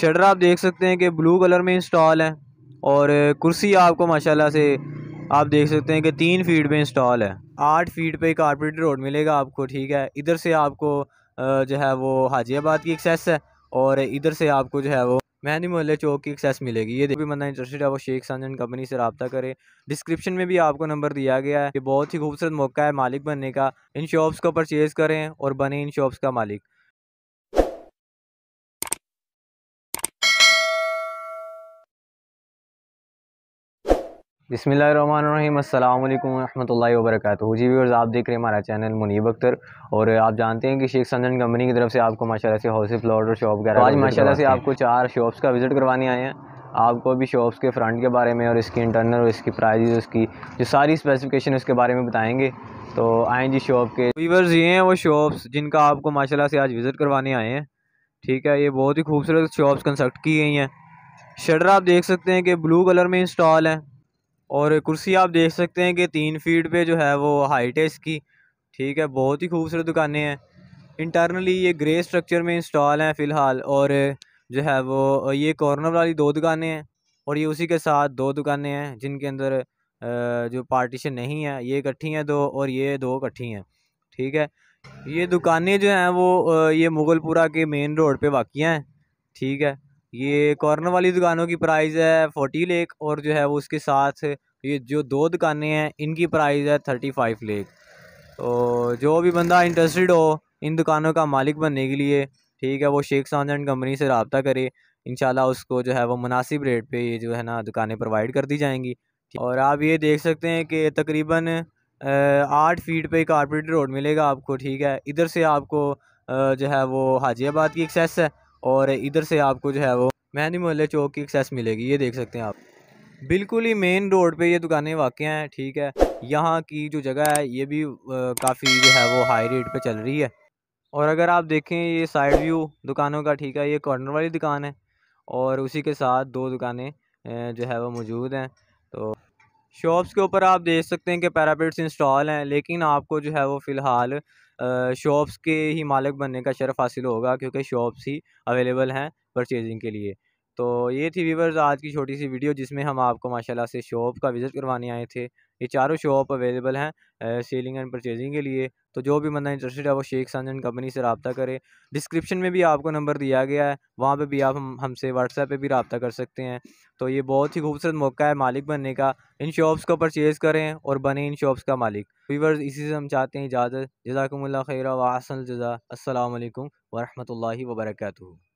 shutter आप देख सकते हैं कि ब्लू कलर में इंस्टॉल है और कुर्सी आपको माशाल्लाह से आप देख सकते हैं कि तीन फीट पे इंस्टॉल है आठ फीट पे कारपोरेट रोड मिलेगा आपको ठीक है इधर से आपको जो है वो हाजियाबाद की एक्सेस है और इधर से आपको जो है वो मेहंदी मोहल्ले चौक की एक्सेस मिलेगी ये भी बंदा इंटरेस्टेड है वो शेख सांजन कंपनी से रबता करे डिस्क्रिप्शन में भी आपको नंबर दिया गया है ये बहुत ही खूबसूरत मौका है मालिक बनने का इन शॉप्स को परचेज़ करें और बने इन शॉप्स का मालिक बसमीम अल्लाम वरक जी व्यवर्स आप देख रहे हैं हमारा चैनल मुनीब अख्तर और आप जानते हैं कि शेख संदन कंपनी की तरफ से आपको माशाल्लाह से हाउस प्लॉट और शॉप वगैरह तो आज माशाल्लाह से आपको चार शॉप्स का विज़िट करवाने आए हैं आपको भी शॉप्स के फ्रंट के बारे में और इसकी इंटरनल और इसकी प्राइजेज उसकी जो सारी स्पेसिफिकेशन उसके बारे में बताएँगे तो आए जी शॉप के वीवर्स ये हैं वो शॉप्स जिनका आपको माशा से आज विज़िट करवाने आए हैं ठीक है ये बहुत ही खूबसूरत शॉप्स कंस्ट्रक्ट की गई हैं शटर आप देख सकते हैं कि ब्लू कलर में इंस्टॉल है और कुर्सी आप देख सकते हैं कि तीन फीट पे जो है वो हाइट है इसकी ठीक है बहुत ही खूबसूरत दुकानें हैं इंटरनली ये ग्रे स्ट्रक्चर में इंस्टॉल हैं फ़िलहाल और जो है वो ये कॉर्नर वाली दो दुकानें हैं और ये उसी के साथ दो दुकानें हैं जिनके अंदर जो पार्टीशन नहीं है ये इकट्ठी हैं दो और ये दो इकट्ठी हैं ठीक है ये दुकानें जो हैं वो ये मुगलपुरा के मेन रोड पर वाक़ हैं ठीक है ये कॉर्नर वाली दुकानों की प्राइस है फोर्टी लेख और जो है वो उसके साथ ये जो दो दुकानें हैं इनकी प्राइस है थर्टी फाइव लेख तो जो भी बंदा इंटरेस्टेड हो इन दुकानों का मालिक बनने के लिए ठीक है वो शेख सांझ कंपनी से रबता करे इन उसको जो है वो मुनासिब रेट पर ये जो है ना दुकानें प्रोवाइड कर दी जाएंगी और आप ये देख सकते हैं कि तकरीबन आठ फीट पे कारपेट रोड मिलेगा आपको ठीक है इधर से आपको जो है वो हाजियाबाद की एक्सेस है और इधर से आपको जो है वो मेहंदी मोहल्ले चौक की एक्सेस मिलेगी ये देख सकते हैं आप बिल्कुल ही मेन रोड पे ये दुकानें वाक़ हैं ठीक है यहाँ की जो जगह है ये भी काफ़ी जो है वो हाई रेट पे चल रही है और अगर आप देखें ये साइड व्यू दुकानों का ठीक है ये कॉर्नर वाली दुकान है और उसी के साथ दो दुकानें जो है वो मौजूद हैं तो शॉप्स के ऊपर आप देख सकते हैं कि पैरापेट्स इंस्टॉल हैं लेकिन आपको जो है वो फ़िलहाल शॉप्स के ही मालिक बनने का शर्फ हासिल होगा क्योंकि शॉप्स ही अवेलेबल हैं परचेजिंग के लिए तो ये थी वीवर्स आज की छोटी सी वीडियो जिसमें हम आपको माशाल्लाह से शॉप का विज़िट करवाने आए थे ये चारों शॉप अवेलेबल हैं सेलिंग एंड परचेजिंग के लिए तो जो भी बंदा इंटरेस्टेड है वो शेख सन कंपनी से रबता करे डिस्क्रिप्शन में भी आपको नंबर दिया गया है वहाँ पे भी आप हम हमसे व्हाट्सएप पे भी रबता कर सकते हैं तो ये बहुत ही खूबसूरत मौका है मालिक बनने का इन शॉप्स को परचेज़ करें और बने इन शॉप्स का मालिक वीवर इसी से हम चाहते हैं इजाज़त जजाकमल खैर वसन जजा असल वरहमल वर्क